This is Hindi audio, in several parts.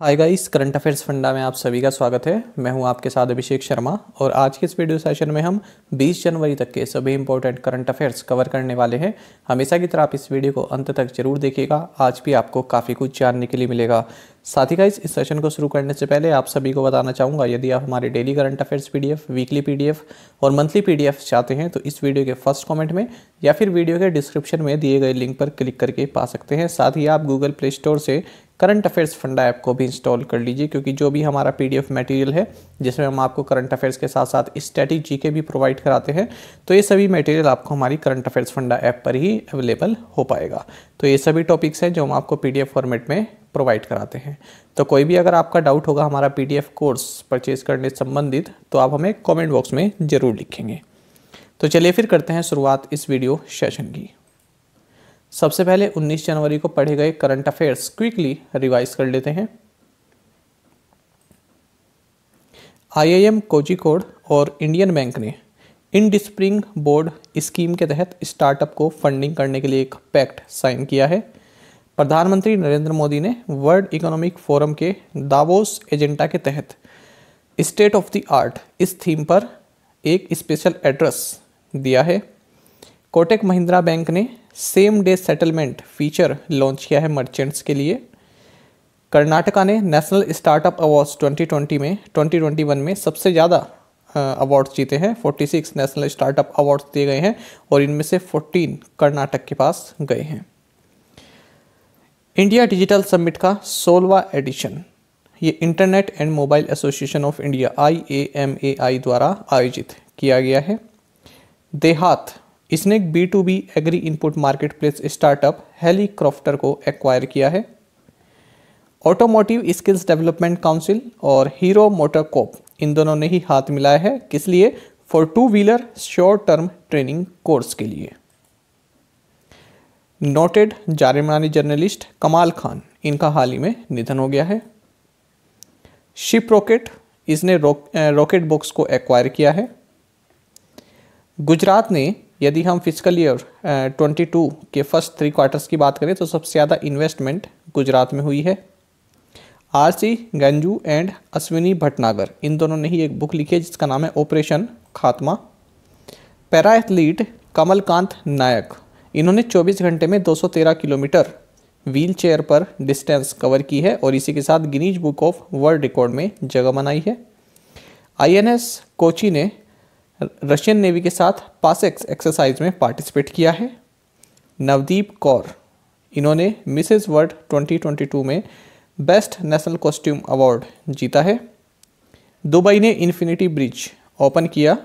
हाय इस करंट अफेयर्स फंडा में आप सभी का स्वागत है मैं हूं आपके साथ अभिषेक शर्मा और आज के इस वीडियो सेशन में हम 20 जनवरी तक के सभी इंपॉर्टेंट करंट अफेयर्स कवर करने वाले हैं हमेशा की तरह आप इस वीडियो को अंत तक जरूर देखिएगा आज भी आपको काफ़ी कुछ जानने के लिए मिलेगा साथ ही इस सेशन को शुरू करने से पहले आप सभी को बताना चाहूँगा यदि आप हमारे daily current affairs PDF weekly PDF और मंथली पीडीएफ चाहते हैं तो इस वीडियो के फर्स्ट कमेंट में या फिर वीडियो के डिस्क्रिप्शन में दिए गए लिंक पर क्लिक करके पा सकते हैं साथ ही आप गूगल प्ले स्टोर से करंट अफेयर्स फंडा ऐप को भी इंस्टॉल कर लीजिए क्योंकि जो भी हमारा पीडीएफ मटेरियल है जिसमें हम आपको करंट अफेयर्स के साथ साथ स्टैटिक जीके भी प्रोवाइड कराते हैं तो ये सभी मटेरियल आपको हमारी करंट अफेयर्स फंडा ऐप पर ही अवेलेबल हो पाएगा तो ये सभी टॉपिक्स हैं जो हम आपको पीडीएफ फॉर्मेट में प्रोवाइड कराते हैं तो कोई भी अगर आपका डाउट होगा हमारा पीडीएफ कोर्स परचेज करने संबंधित तो आप हमें कॉमेंट बॉक्स में ज़रूर लिखेंगे तो चलिए फिर करते हैं शुरुआत इस वीडियो सेशन की सबसे पहले 19 जनवरी को पढ़े गए करंट अफेयर्स क्विकली रिवाइज कर लेते हैं आईआईएम कोचिकोड और इंडियन बैंक ने इंड बोर्ड स्कीम के तहत स्टार्टअप को फंडिंग करने के लिए एक पैक्ट साइन किया है प्रधानमंत्री नरेंद्र मोदी ने वर्ल्ड इकोनॉमिक फोरम के दावोस एजेंडा के तहत स्टेट ऑफ द आर्ट इस थीम पर एक स्पेशल एड्रेस दिया है कोटेक महिंद्रा बैंक ने same day settlement feature launch किया है मर्चेंट्स के लिए कर्नाटका ने नेशनल स्टार्टअप अवार्ड्स 2020 में 2021 में सबसे ज़्यादा अवार्ड्स जीते हैं 46 नेशनल स्टार्टअप अवार्ड्स दिए गए हैं और इनमें से 14 कर्नाटक के पास गए हैं इंडिया डिजिटल समिट का सोलवा एडिशन ये internet and mobile association of India I A M A I द्वारा आयोजित किया गया है देहात इसने B two B agri input market place startup Helicrofter को एक्वायर किया है ऑटोमोटिव स्किल्स डेवलपमेंट काउंसिल और हीरो मोटर कोप इन दोनों ने ही हाथ मिलाया है किस लिए for two wheeler short term training course के लिए नोटेड जारिमानी जर्नलिस्ट कमाल खान इनका हाल ही में निधन हो गया है शिप रॉकेट इसने रॉकेट बॉक्स को एक्वायर किया है गुजरात ने यदि हम फिजिकल ईयर 22 के फर्स्ट थ्री क्वार्टर्स की बात करें तो सबसे ज़्यादा इन्वेस्टमेंट गुजरात में हुई है R C Ganju and Ashwini Bhatnagar इन दोनों ने ही एक बुक लिखी है जिसका नाम है ऑपरेशन खात्मा पैरा एथलीट कमलकांत नायक इन्होंने 24 घंटे में 213 किलोमीटर व्हील चेयर पर डिस्टेंस कवर की है और इसी के साथ Guinness book of world record में जगह बनाई है आईएनएस कोची ने रशियन नेवी के साथ पासेक्स एक्सरसाइज में पार्टिसिपेट किया है नवदीप कौर इन्होंने मिसेज वर्ल्ड 2022 में बेस्ट नेशनल कॉस्ट्यूम अवार्ड जीता है दुबई ने इन्फिनिटी ब्रिज ओपन किया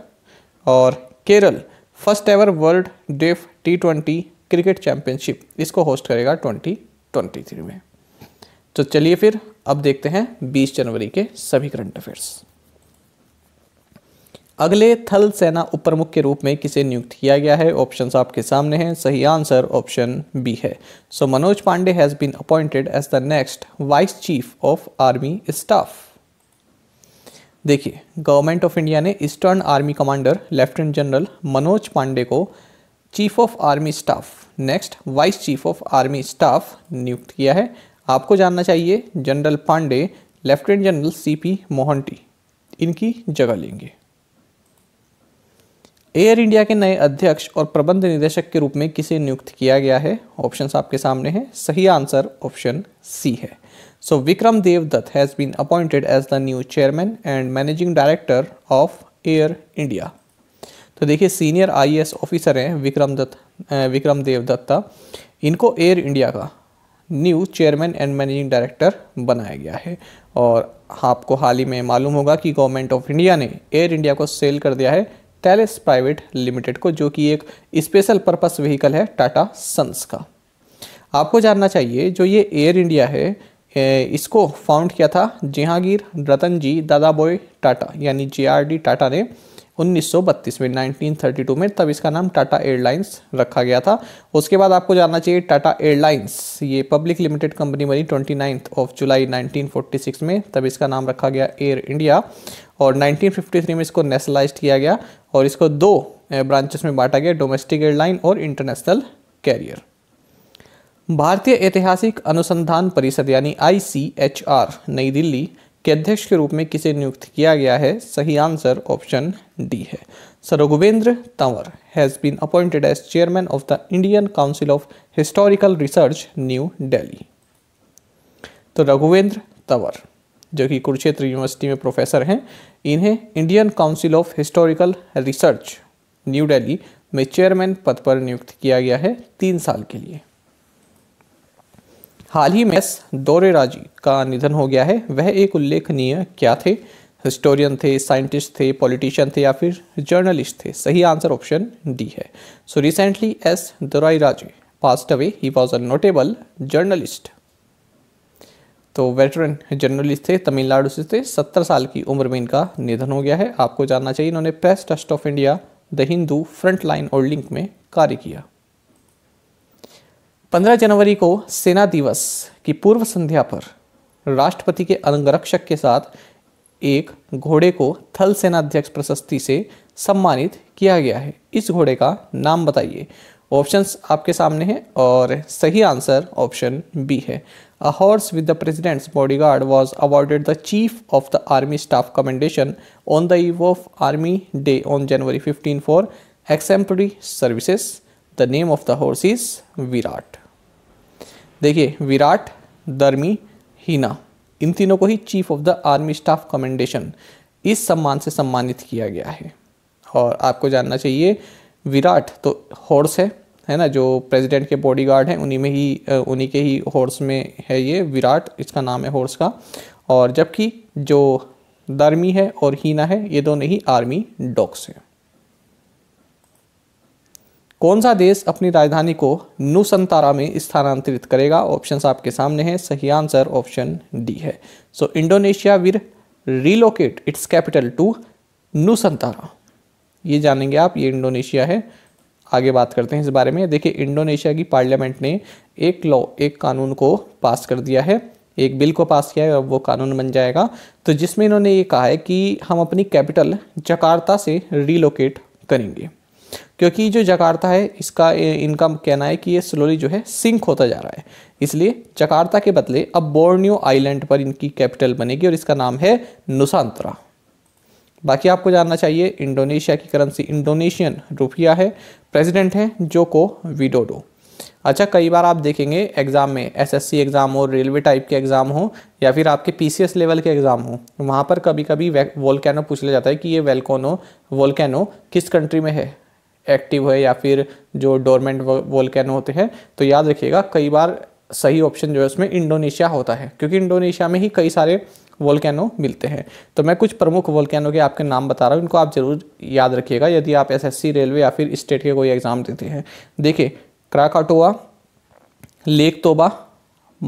और Kerala first ever world deaf T twenty cricket championship इसको होस्ट करेगा ट्वेंटी ट्वेंटी थ्री में तो चलिए फिर अब देखते हैं बीस जनवरी के सभी करंट अफेयर्स अगले थल सेना उप प्रमुख के रूप में किसे नियुक्त किया गया है ऑप्शन आपके सामने हैं सही आंसर ऑप्शन बी है so Manoj Pande has been appointed as the next vice chief of army staff देखिए गवर्नमेंट ऑफ इंडिया ने eastern army commander lieutenant general Manoj Pande को chief of army staff next vice chief of army staff नियुक्त किया है आपको जानना चाहिए general Pande lieutenant general CP Mohanty इनकी जगह लेंगे एयर इंडिया के नए अध्यक्ष और प्रबंध निदेशक के रूप में किसे नियुक्त किया गया है ऑप्शंस आपके सामने हैं सही आंसर ऑप्शन सी है So Vikram Devdutt has been appointed as the new chairman and managing director of air India तो देखिए सीनियर आईएएस ऑफिसर हैं विक्रम दत्त विक्रम देवदत्ता इनको एयर इंडिया का new chairman and managing director बनाया गया है और आपको हाल ही में मालूम होगा कि गवर्नमेंट ऑफ इंडिया ने एयर इंडिया को सेल कर दिया है टैलेस प्राइवेट लिमिटेड को जो कि एक स्पेशल पर्पस व्हीकल है टाटा सन्स का आपको जानना चाहिए जो ये एयर इंडिया है इसको फाउंड किया था जहांगीर रतन जी बॉय टाटा यानी जे टाटा ने 1932 में 1932 में तब इसका नाम टाटा एयरलाइंस रखा गया था उसके बाद आपको जानना चाहिए टाटा एयरलाइंस ये पब्लिक लिमिटेड कंपनी बनी ट्वेंटी ऑफ जुलाई 1946 में तब इसका नाम रखा गया एयर इंडिया और 1953 में इसको नेशनलाइज किया गया और इसको दो ब्रांचेस में बांटा गया डोमेस्टिक एयरलाइन और इंटरनेशनल कैरियर भारतीय ऐतिहासिक अनुसंधान परिषद यानी आई नई दिल्ली के अध्यक्ष के रूप में किसे नियुक्त किया गया है सही आंसर ऑप्शन डी है sir Raghuvendra Tanwar has been appointed as chairman of the Indian council of historical research new Delhi तो रघुवेंद्र तंवर जो कि कुरुक्षेत्र यूनिवर्सिटी में प्रोफेसर हैं इन्हें Indian council of historical research new Delhi में चेयरमैन पद पर नियुक्त किया गया है तीन साल के लिए हाल ही में एस दौरे राजी का निधन हो गया है वह एक उल्लेखनीय क्या थे हिस्टोरियन थे साइंटिस्ट थे पॉलिटिशियन थे या फिर जर्नलिस्ट थे सही आंसर ऑप्शन डी है so recently S Dorai Raje passed away he was a notable journalist तो वेटरन जर्नलिस्ट थे तमिलनाडु से थे सत्तर साल की उम्र में इनका निधन हो गया है आपको जानना चाहिए इन्होंने press trust of India the Hindu front line और लिंक में कार्य किया पंद्रह जनवरी को सेना दिवस की पूर्व संध्या पर राष्ट्रपति के अंगरक्षक के साथ एक घोड़े को थल सेना अध्यक्ष प्रशस्ति से सम्मानित किया गया है इस घोड़े का नाम बताइए ऑप्शंस आपके सामने हैं और सही आंसर ऑप्शन बी है a horse with the president's bodyguard was awarded the chief of the army staff commendation on the eve of army day on January fifteen for exemplary services the name of the horse is Virat देखिए विराट दर्मी हीना इन तीनों को ही chief of the army staff commendation इस सम्मान से सम्मानित किया गया है और आपको जानना चाहिए विराट तो हॉर्स है है ना जो प्रेसिडेंट के बॉडीगार्ड हैं उन्हीं में ही उन्हीं के ही हॉर्स में है ये विराट इसका नाम है हॉर्स का और जबकि जो दर्मी है और हीना है ये दोनों ही आर्मी डॉग्स हैं कौन सा देश अपनी राजधानी को नुसंतारा में स्थानांतरित करेगा ऑप्शन आपके सामने हैं सही आंसर ऑप्शन डी है so Indonesia will relocate its capital to Nusantara ये जानेंगे आप ये इंडोनेशिया है आगे बात करते हैं इस बारे में देखिए इंडोनेशिया की पार्लियामेंट ने एक लॉ एक कानून को पास कर दिया है एक बिल को पास किया है और वो कानून बन जाएगा तो जिसमें इन्होंने ये कहा है कि हम अपनी कैपिटल जकार्ता से रिलोकेट करेंगे क्योंकि जो जकार्ता है इसका इनका कहना है कि ये स्लोली जो है सिंक होता जा रहा है इसलिए जकार्ता के बदले अब बोर्नियो आइलैंड पर इनकी कैपिटल बनेगी और इसका नाम है नुसांतरा बाकी आपको जानना चाहिए इंडोनेशिया की करेंसी इंडोनेशियन रुपया है प्रेसिडेंट हैं जोको विडोडो अच्छा कई बार आप देखेंगे एग्ज़ाम में एसएससी एग्ज़ाम हो रेलवे टाइप के एग्ज़ाम हो या फिर आपके पीसीएस लेवल के एग्ज़ाम हो वहाँ पर कभी कभी वॉलकैनो पूछ लिया जाता है कि ये वेलकोनो वॉलकैनो किस कंट्री में है एक्टिव है या फिर जो डोरमेंट वोल्केनो होते हैं तो याद रखिएगा कई बार सही ऑप्शन जो है उसमें इंडोनेशिया होता है क्योंकि इंडोनेशिया में ही कई सारे वोल्केनो मिलते हैं तो मैं कुछ प्रमुख वोल्केनो के आपके नाम बता रहा हूँ इनको आप ज़रूर याद रखिएगा यदि आप एसएससी रेलवे या फिर स्टेट के कोई एग्ज़ाम देते हैं देखिए Krakatoa lake Toba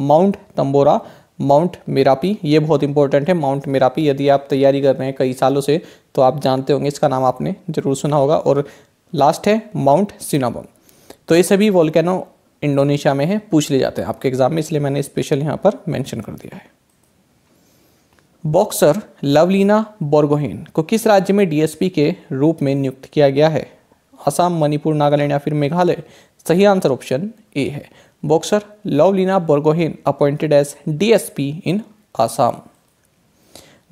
mount Tambora mount Merapi ये बहुत इंपॉर्टेंट है माउंट मेरापी यदि आप तैयारी कर रहे हैं कई सालों से तो आप जानते होंगे इसका नाम आपने ज़रूर सुना होगा और लास्ट है माउंट सिनाबम तो ये सभी वॉल्केनो इंडोनेशिया में है पूछ ले जाते हैं आपके एग्जाम में इसलिए मैंने स्पेशल यहाँ पर मेंशन कर दिया है बॉक्सर लवलीना बोर्गोहिन को किस राज्य में डीएसपी के रूप में नियुक्त किया गया है असम मणिपुर नागालैंड या फिर मेघालय सही आंसर ऑप्शन ए है boxer Lovlina Borgohain appointed as DSP in Assam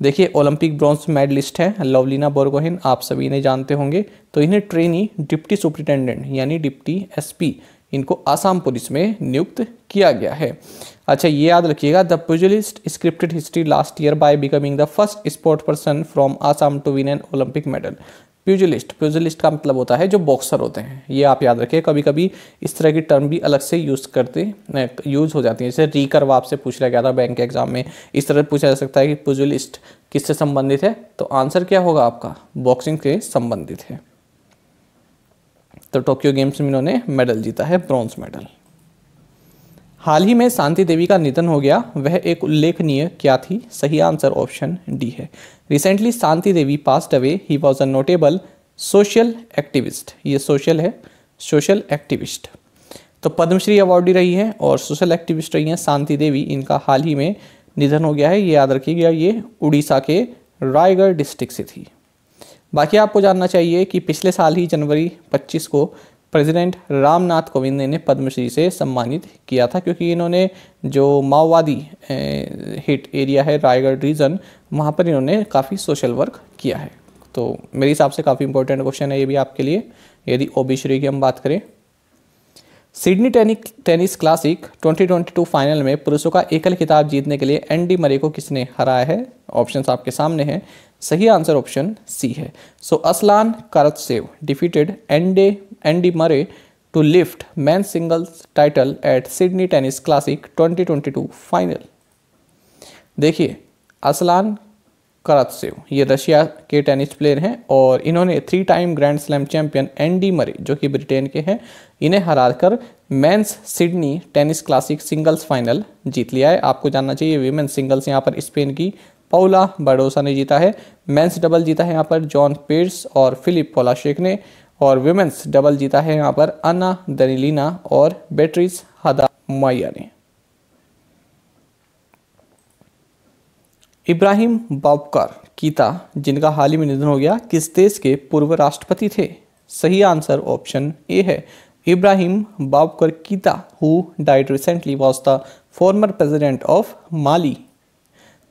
देखिए ओलंपिक ब्रॉन्ज मेडलिस्ट है लवलीना बोरगोहिन आप सभी इन्हें जानते होंगे तो इन्हें ट्रेनी डिप्टी सुप्रिटेंडेंट यानी डिप्टी एसपी इनको आसाम पुलिस में नियुक्त किया गया है अच्छा ये याद रखिएगा the pugilist scripted history last year by becoming the first sport person from Assam to win an Olympic medal pugilist pugilist का मतलब होता है जो बॉक्सर होते हैं ये आप याद रखिए कभी कभी इस तरह की टर्म भी अलग से यूज़ करते यूज़ हो जाती है जैसे रीकर्व आपसे पूछ लिया गया था बैंक के एग्जाम में इस तरह पूछा जा सकता है कि प्यूजलिस्ट किससे संबंधित है तो आंसर क्या होगा आपका बॉक्सिंग से संबंधित है तो टोक्यो गेम्स में इन्होंने मेडल जीता है ब्रॉन्ज मेडल हाल ही में शांति देवी का निधन हो गया वह एक उल्लेखनीय क्या थी सही आंसर ऑप्शन डी है recently Shanti Devi passed away he was a notable social activist ये सोशल है सोशल एक्टिविस्ट तो पद्मश्री अवार्डी रही हैं और सोशल एक्टिविस्ट रही हैं शांति देवी इनका हाल ही में निधन हो गया है ये याद रखिएगा ये उड़ीसा के रायगढ़ डिस्ट्रिक्ट से थी बाकी आपको जानना चाहिए कि पिछले साल ही जनवरी 25 को प्रेसिडेंट रामनाथ कोविंद ने इन्हें पद्मश्री से सम्मानित किया था क्योंकि इन्होंने जो माओवादी हिट एरिया है रायगढ़ रीजन वहाँ पर इन्होंने काफ़ी सोशल वर्क किया है तो मेरे हिसाब से काफ़ी इंपॉर्टेंट क्वेश्चन है ये भी आपके लिए यदि ओबीश्री की हम बात करें सिडनी टेनिक टेनिस क्लासिक 2022 फाइनल में पुरुषों का एकल खिताब जीतने के लिए एनडी मरे को किसने हराया है ऑप्शंस आपके सामने हैं सही आंसर ऑप्शन सी है सो असलान करतसेव डिफीटेड एंडे Andy Murray to lift man singles title at Sydney tennis classic 2022 final देखिए असलान करातसेव ये रशिया के टेनिस प्लेयर हैं और इन्होंने three time grand slam champion Andy Murray जो कि ब्रिटेन के हैं इन्हें हरा कर men's Sydney tennis classic singles final जीत लिया है आपको जानना चाहिए वीमेन सिंगल्स यहाँ पर स्पेन की पौला बडोसा ने जीता है मैंस डबल जीता है यहाँ पर जॉन पेर्स और फिलिप पोलाशेक ने और वुमेन्स डबल जीता है यहाँ पर अन्ना दनीलिना और बेट्रिस हदा माया ने इब्राहिम बाबकर कीता जिनका हाल ही में निधन हो गया किस देश के पूर्व राष्ट्रपति थे सही आंसर ऑप्शन ए है Ibrahim Boubacar Keita who died recently was the former president of Mali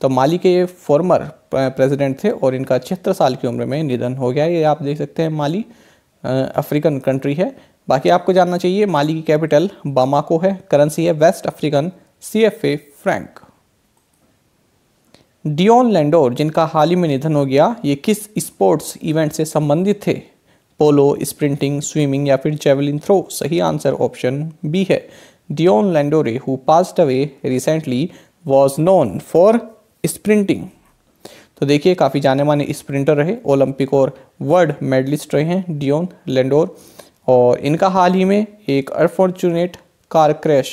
तो माली के फॉर्मर प्रेसिडेंट थे और इनका छिहत्तर साल की उम्र में निधन हो गया ये आप देख सकते हैं माली अफ्रीकन कंट्री है बाकी आपको जानना चाहिए माली की कैपिटल बामाको है करेंसी है west African C F A franc Deon Lendore जिनका हाल ही में निधन हो गया ये किस स्पोर्ट्स इवेंट से संबंधित थे पोलो स्प्रिंटिंग स्विमिंग या फिर जेवलिन थ्रो सही आंसर ऑप्शन बी है Deon Lendore who passed away recently was known for sprinting तो देखिए काफ़ी जाने माने स्प्रिंटर रहे ओलंपिक और वर्ल्ड मेडलिस्ट रहे हैं डियोन लेंडोर और इनका हाल ही में एक अनफॉर्चुनेट कार क्रैश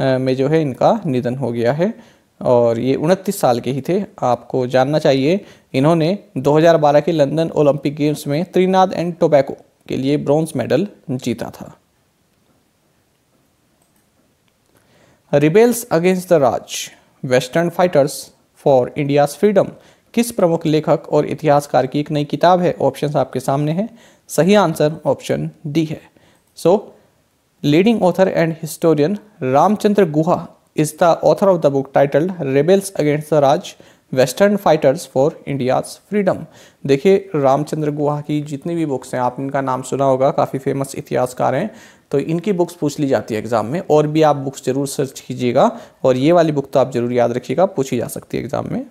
में जो है इनका निधन हो गया है और ये उनतीस साल के ही थे आपको जानना चाहिए इन्होंने 2012 के लंदन ओलंपिक गेम्स में त्रिनाद एंड टोबैको के लिए ब्रॉन्ज मेडल जीता था rebels against the Raj western fighters for India's freedom किस प्रमुख लेखक और इतिहासकार की एक नई किताब है ऑप्शन आपके सामने है सही आंसर ऑप्शन डी है so leading author and historian Ramachandra Guha is the author of the book titled rebels against the Raj western fighters for India's freedom देखिए रामचंद्र गुहा की जितनी भी बुक्स हैं आप इनका नाम सुना होगा काफ़ी फेमस इतिहासकार हैं तो इनकी बुक्स पूछ ली जाती है एग्जाम में और भी आप बुक्स जरूर सर्च कीजिएगा और ये वाली बुक तो आप जरूर याद रखिएगा पूछी जा सकती है एग्जाम में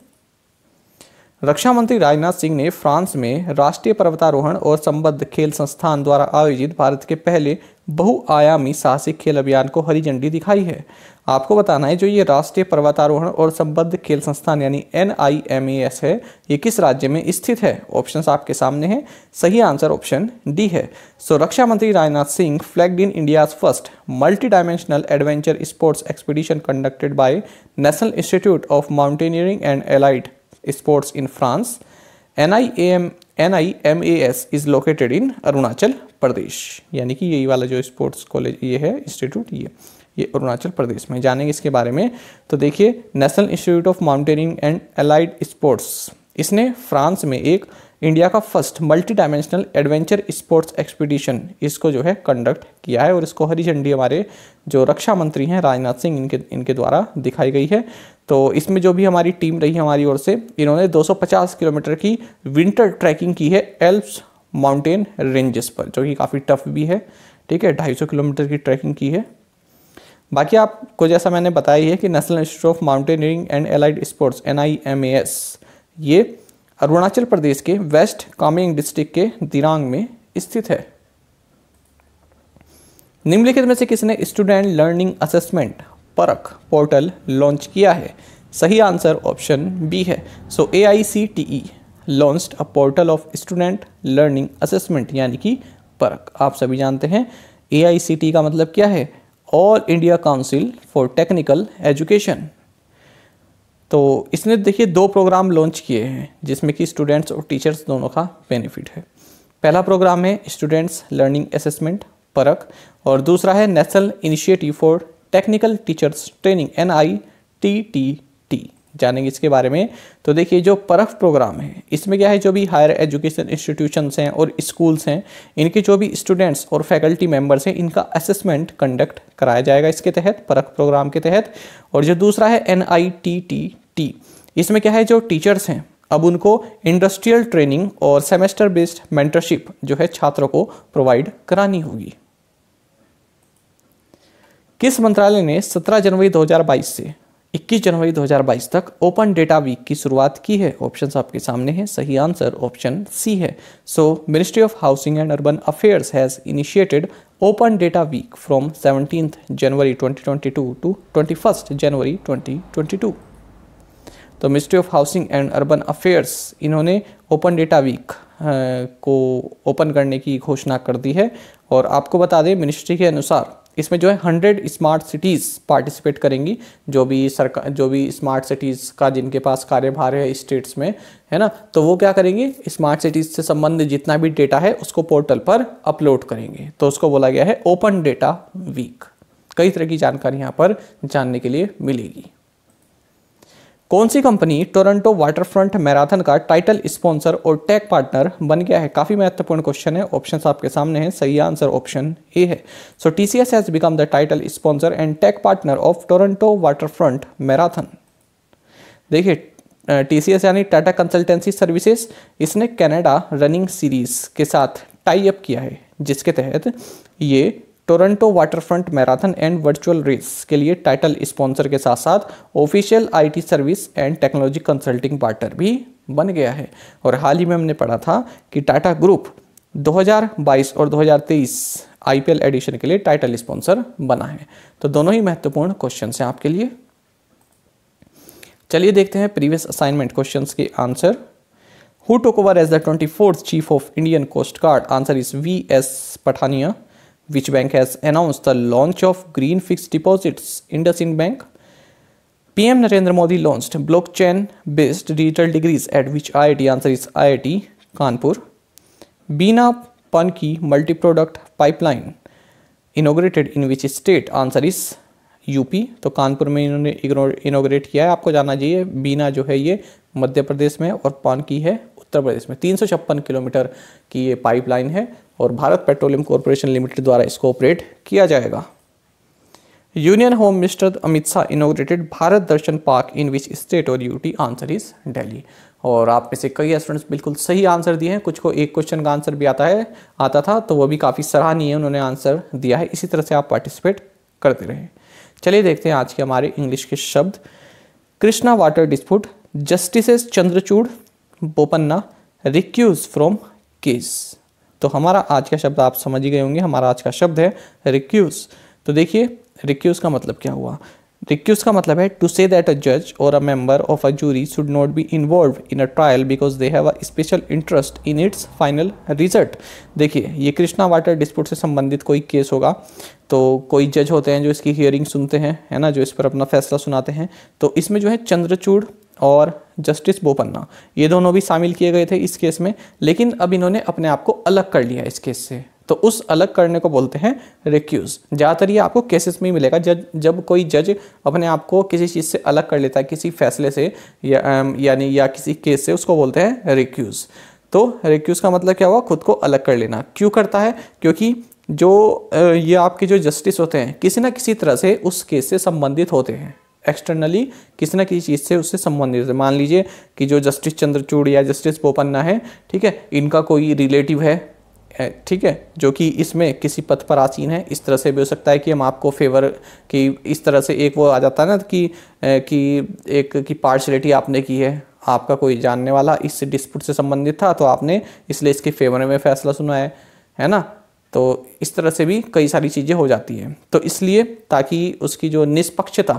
रक्षा मंत्री राजनाथ सिंह ने फ्रांस में राष्ट्रीय पर्वतारोहण और संबद्ध खेल संस्थान द्वारा आयोजित भारत के पहले बहुआयामी साहसिक खेल अभियान को हरी झंडी दिखाई है आपको बताना है जो ये राष्ट्रीय पर्वतारोहण और संबद्ध खेल संस्थान यानी एन आई एम एस है ये किस राज्य में स्थित है ऑप्शन आपके सामने हैं सही आंसर ऑप्शन डी है सो रक्षा मंत्री Rajnath Singh flagged in India's first multi dimensional adventure sports expedition conducted by national institute of mountaineering and allied N I M A S is located in Arunachal Pradesh यानी कि यही वाला जो स्पोर्ट्स कॉलेज ये है इंस्टीट्यूट ये ये अरुणाचल प्रदेश में जानेंगे इसके बारे में तो देखिए national institute of mountaineering and allied sports इसने फ्रांस में एक इंडिया का first multi dimensional adventure sports expedition इसको जो है कंडक्ट किया है और इसको हरी झंडी हमारे जो रक्षा मंत्री हैं राजनाथ सिंह इनके इनके द्वारा दिखाई गई है तो इसमें जो भी हमारी टीम रही हमारी ओर से इन्होंने 250 किलोमीटर की विंटर ट्रैकिंग की है एल्प्स माउंटेन रेंजेस पर जो कि काफ़ी टफ भी है ठीक है ढाई किलोमीटर की ट्रैकिंग की है बाकी आपको जैसा मैंने बताया है कि national institute of mountaineering and allied sports N ये अरुणाचल प्रदेश के वेस्ट कामेंग डिस्ट्रिक्ट के दिरांग में स्थित है निम्नलिखित में से किसने student learning assessment Parakh portal launch किया है सही आंसर ऑप्शन बी है so A I C T E launch a portal of student learning assessment यानी कि परख आप सभी जानते हैं ए आई सी टी का मतलब क्या है all India council for technical education तो इसने देखिए दो प्रोग्राम लॉन्च किए हैं जिसमें कि स्टूडेंट्स और टीचर्स दोनों का बेनिफिट है पहला प्रोग्राम है स्टूडेंट्स लर्निंग असेसमेंट परक और दूसरा है national initiative for technical teachers training N I T T T जानेंगे इसके बारे में तो देखिए जो परफ प्रोग्राम है इसमें क्या है जो भी हायर एजुकेशन इंस्टीट्यूशंस हैं और स्कूल्स हैं इनके जो भी स्टूडेंट्स और फैकल्टी मेंबर्स हैं इनका असेसमेंट कंडक्ट कराया जाएगा इसके तहत परफ प्रोग्राम के तहत और जो दूसरा है एन इसमें क्या है जो टीचर्स हैं अब उनको इंडस्ट्रियल ट्रेनिंग और सेमेस्टर बेस्ड मेंटरशिप जो है छात्रों को प्रोवाइड करानी होगी किस मंत्रालय ने 17 जनवरी 2022 से 21 जनवरी 2022 तक ओपन डेटा वीक की शुरुआत की है ऑप्शन आपके सामने हैं सही आंसर ऑप्शन सी है so ministry of housing and urban affairs has initiated open data week from seventeen January 2022 to twenty January 2022 तो ministry of housing and urban affairs इन्होंने ओपन डेटा वीक को ओपन करने की घोषणा कर दी है और आपको बता दें मिनिस्ट्री के अनुसार इसमें जो है हंड्रेड स्मार्ट सिटीज़ पार्टिसिपेट करेंगी जो भी सरकार जो भी स्मार्ट सिटीज़ का जिनके पास कार्यभार है स्टेट्स में है ना तो वो क्या करेंगे स्मार्ट सिटीज़ से संबंधित जितना भी डेटा है उसको पोर्टल पर अपलोड करेंगे तो उसको बोला गया है ओपन डेटा वीक कई तरह की जानकारी यहाँ पर जानने के लिए मिलेगी कौन सी कंपनी टोरंटो वाटरफ्रंट मैराथन का टाइटल स्पॉन्सर और टैग पार्टनर बन गया है काफ़ी महत्वपूर्ण क्वेश्चन है ऑप्शन आपके सामने हैं सही आंसर ऑप्शन ए है so TCS has become the title sponsor and tag partner of Toronto waterfront marathon देखिए टीसीएस यानी टाटा कंसल्टेंसी सर्विसेज इसने कैनेडा रनिंग सीरीज के साथ टाई अप किया है जिसके तहत ये Toronto waterfront marathon and virtual race के लिए टाइटल स्पॉन्सर के साथ साथ official IT service and technology consulting partner भी बन गया है और हाल ही में हमने पढ़ा था कि टाटा ग्रुप 2022 और 2023 आईपीएल एडिशन के लिए टाइटल स्पॉन्सर बना है तो दोनों ही महत्वपूर्ण क्वेश्चन हैं आपके लिए चलिए देखते हैं प्रीवियस असाइनमेंट क्वेश्चन के answer who took over as the twenty chief of Indian coast guard answer is V S Pathania which bank has announced the launch of green fixed deposits IndusInd Bank. PM Narendra Modi launched blockchain based digital degrees at which IIT answer is IIT Kanpur. Bina Panki multi product pipeline inaugurated in which state answer is UP तो कानपुर में इन्होंने इनोग्रेट किया है आपको जाना चाहिए बीना जो है ये मध्य प्रदेश में और पानकी है उत्तर प्रदेश में तीन किलोमीटर की ये पाइपलाइन है और भारत पेट्रोलियम कॉरपोरेशन लिमिटेड द्वारा इसको ऑपरेट किया जाएगा union home minister Amit Shah inaugurated Bharat Darshan park in which state और यूटी आंसर इज डेली और आप में से कई स्टूडेंट्स बिल्कुल सही आंसर दिए हैं कुछ को एक क्वेश्चन का आंसर भी आता है आता था तो वो भी काफ़ी सराहनीय उन्होंने आंसर दिया है इसी तरह से आप पार्टिसिपेट करते रहें चलिए देखते हैं आज के हमारे इंग्लिश के शब्द Krishna water dispute justice Chandrachud Bopanna recuse from case तो हमारा आज का शब्द आप समझ ही गए होंगे हमारा आज का शब्द है रिक्यूज तो देखिए रिक्यूज का मतलब क्या हुआ रिक्यूज का मतलब है टू से दैट अ जज और a member of a jury should not be involved in a trial because they have a special interest in its final result देखिए ये कृष्णा वाटर डिस्प्यूट से संबंधित कोई केस होगा तो कोई जज होते हैं जो इसकी हियरिंग सुनते हैं है ना जो इस पर अपना फैसला सुनाते हैं तो इसमें जो है चंद्रचूड़ और जस्टिस बोपन्ना ये दोनों भी शामिल किए गए थे इस केस में लेकिन अब इन्होंने अपने आप को अलग कर लिया इस केस से तो उस अलग करने को बोलते हैं रिक्यूज ज़्यादातर ये आपको केसेस में ही मिलेगा जज जब कोई जज अपने आप को किसी चीज़ से अलग कर लेता है किसी फैसले से या यानी या किसी केस से उसको बोलते हैं रिक्यूज तो रिक्यूज का मतलब क्या हुआ खुद को अलग कर लेना क्यों करता है क्योंकि जो ये आपके जो जस्टिस होते हैं किसी ना किसी तरह से उस केस से संबंधित होते हैं एक्सटर्नली किसी ना किसी चीज़ से उससे संबंधित है मान लीजिए कि जो जस्टिस चंद्रचूड़ या जस्टिस बोपन्ना है ठीक है इनका कोई रिलेटिव है ठीक है जो कि इसमें किसी पथ पर आसीन है इस तरह से भी हो सकता है कि हम आपको फेवर कि इस तरह से एक वो आ जाता है ना कि कि एक की पार्शलिटी आपने की है आपका कोई जानने वाला इस डिस्प्यूट से संबंधित था तो आपने इसलिए इसके फेवर में फैसला सुना है है ना तो इस तरह से भी कई सारी चीज़ें हो जाती हैं तो इसलिए ताकि उसकी जो निष्पक्षता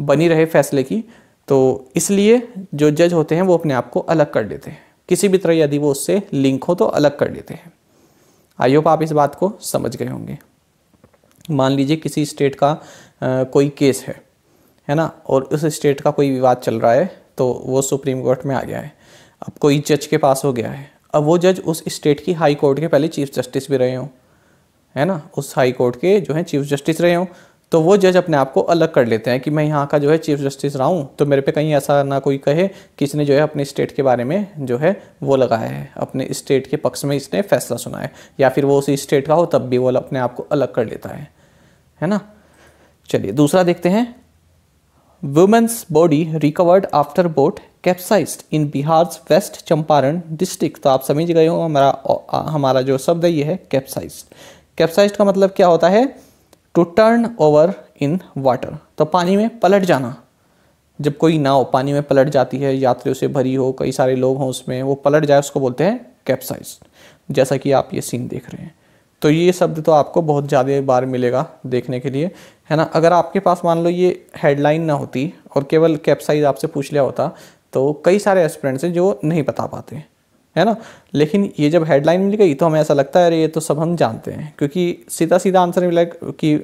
बनी रहे फैसले की तो इसलिए जो जज होते हैं वो अपने आप को अलग कर देते हैं किसी भी तरह यदि वो उससे लिंक हो तो अलग कर देते हैं आई होप आप इस बात को समझ गए होंगे मान लीजिए किसी स्टेट का आ, कोई केस है है ना और उस स्टेट का कोई विवाद चल रहा है तो वो सुप्रीम कोर्ट में आ गया है अब कोई जज के पास हो गया है अब वो जज उस स्टेट की हाई कोर्ट के पहले चीफ जस्टिस भी रहे हों है ना उस हाई कोर्ट के जो हैं चीफ जस्टिस रहे हों तो वो जज अपने आप को अलग कर लेते हैं कि मैं यहाँ का जो है चीफ जस्टिस रहा हूँ तो मेरे पे कहीं ऐसा ना कोई कहे कि इसने जो है अपने स्टेट के बारे में जो है वो लगाया है अपने स्टेट के पक्ष में इसने फैसला सुना है या फिर वो उसी स्टेट का हो तब भी वो अपने आप को अलग कर लेता है है ना चलिए दूसरा देखते हैं women's body recovered after boat capsize in Bihar west Champaran district तो आप समझ गए हो हमारा हमारा जो शब्द है ये है कैप्साइज कैप्साइज का मतलब क्या होता है to turn over in water तो पानी में पलट जाना जब कोई नाव पानी में पलट जाती है यात्रियों से भरी हो कई सारे लोग हों उसमें वो पलट जाए उसको बोलते हैं कैप्साइज जैसा कि आप ये सीन देख रहे हैं तो ये शब्द तो आपको बहुत ज़्यादा बार मिलेगा देखने के लिए है ना अगर आपके पास मान लो ये हेडलाइन ना होती और केवल कैप्साइज आपसे पूछ लिया होता तो कई सारे एस्पिरेंट्स हैं जो नहीं बता पाते है ना लेकिन ये जब हेडलाइन मिल गई तो हमें ऐसा लगता है अरे ये तो सब हम जानते हैं क्योंकि सीधा सीधा आंसर मिला कि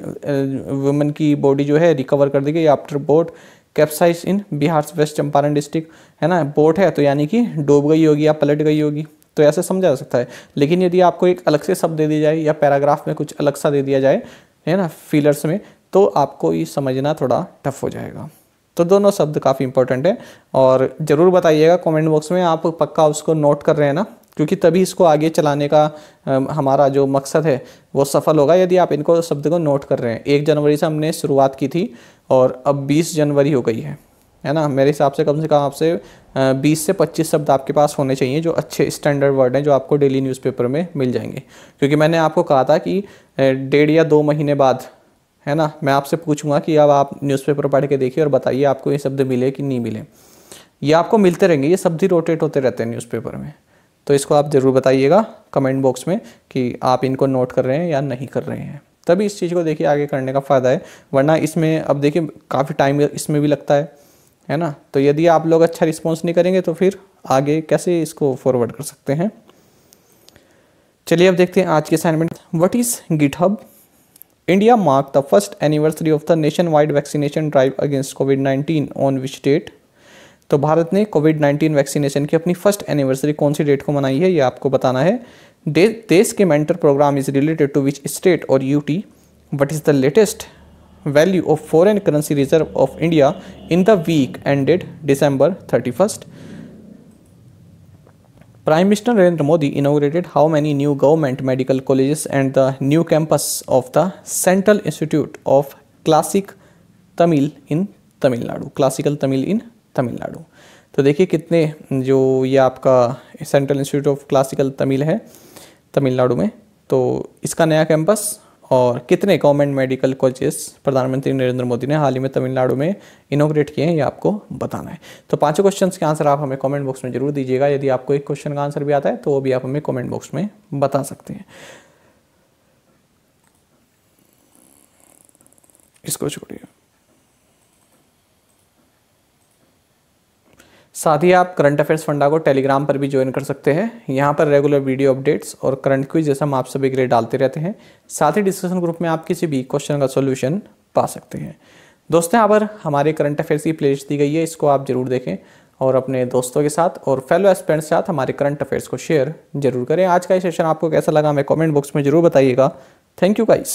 वुमेन की बॉडी जो है रिकवर कर दी गई after boat capsize in Bihar west Champaran district है ना बोट है तो यानी कि डूब गई होगी या पलट गई होगी तो ऐसे समझा जा सकता है लेकिन यदि आपको एक अलग से शब्द दे दिया जाए या पैराग्राफ में कुछ अलग सा दे दिया जाए है ना फीलर्स में तो आपको ये समझना थोड़ा टफ हो जाएगा तो दोनों शब्द काफ़ी इंपॉर्टेंट है और ज़रूर बताइएगा कमेंट बॉक्स में आप पक्का उसको नोट कर रहे हैं ना क्योंकि तभी इसको आगे चलाने का हमारा जो मकसद है वो सफल होगा यदि आप इनको शब्द को नोट कर रहे हैं एक जनवरी से हमने शुरुआत की थी और अब बीस जनवरी हो गई है है ना मेरे हिसाब से कम से कम आपसे 20 से 25 शब्द आपके पास होने चाहिए जो अच्छे स्टैंडर्ड वर्ड हैं जो आपको डेली न्यूज़पेपर में मिल जाएंगे क्योंकि मैंने आपको कहा था कि डेढ़ या दो महीने बाद है ना मैं आपसे पूछूंगा कि अब आप न्यूज़पेपर पढ़ के देखिए और बताइए आपको ये शब्द मिले कि नहीं मिले ये आपको मिलते रहेंगे ये शब्द ही रोटेट होते रहते हैं न्यूज़पेपर में तो इसको आप ज़रूर बताइएगा कमेंट बॉक्स में कि आप इनको नोट कर रहे हैं या नहीं कर रहे हैं तभी इस चीज़ को देखिए आगे करने का फ़ायदा है वरना इसमें अब देखिए काफ़ी टाइम इसमें भी लगता है है ना तो यदि आप लोग अच्छा रिस्पॉन्स नहीं करेंगे तो फिर आगे कैसे इसको फॉरवर्ड कर सकते हैं चलिए अब देखते हैं आज की assignment what is GitHub India marked the first anniversary of the nationwide vaccination drive against COVID-19 on which date? तो भारत ने कोविड 19 वैक्सीनेशन की अपनी फर्स्ट एनिवर्सरी कौन सी डेट को मनाई है ये आपको बताना है दे, देश के mentor programme is related to which state और UT what is the latest value of foreign currency reserve of India in the week ended December thirty first Prime Minister Narendra Modi inaugurated how many new government medical colleges and the new campus of the Central Institute of Classic Tamil in Tamil Nadu. Classical Tamil in Tamil Nadu. तो देखिए कितने जो ये आपका central institute of classical Tamil है तमिलनाडु में तो इसका नया कैंपस और कितने गवर्नमेंट मेडिकल कॉलेजेस प्रधानमंत्री नरेंद्र मोदी ने हाल ही में तमिलनाडु में इनोग्रेट किए हैं ये आपको बताना है तो पांचों क्वेश्चन के आंसर आप हमें कमेंट बॉक्स में जरूर दीजिएगा यदि आपको एक क्वेश्चन का आंसर भी आता है तो वो भी आप हमें कमेंट बॉक्स में बता सकते हैं इसको छोड़िए साथ ही आप करंट अफेयर्स फंडा को टेलीग्राम पर भी ज्वाइन कर सकते हैं यहाँ पर रेगुलर वीडियो अपडेट्स और करंट क्विज जैसा हम आप सभी के लिए डालते रहते हैं साथ ही डिस्कशन ग्रुप में आप किसी भी क्वेश्चन का सोल्यूशन पा सकते हैं दोस्तों यहाँ पर हमारे करंट अफेयर्स की प्लेलिस्ट दी गई है इसको आप जरूर देखें और अपने दोस्तों के साथ और फेलो एस्पेंट्स के साथ हमारे करंट अफेयर्स को शेयर जरूर करें आज का ये सेशन आपको कैसा लगा हमें कमेंट बॉक्स में जरूर बताइएगा थैंक यू गाइस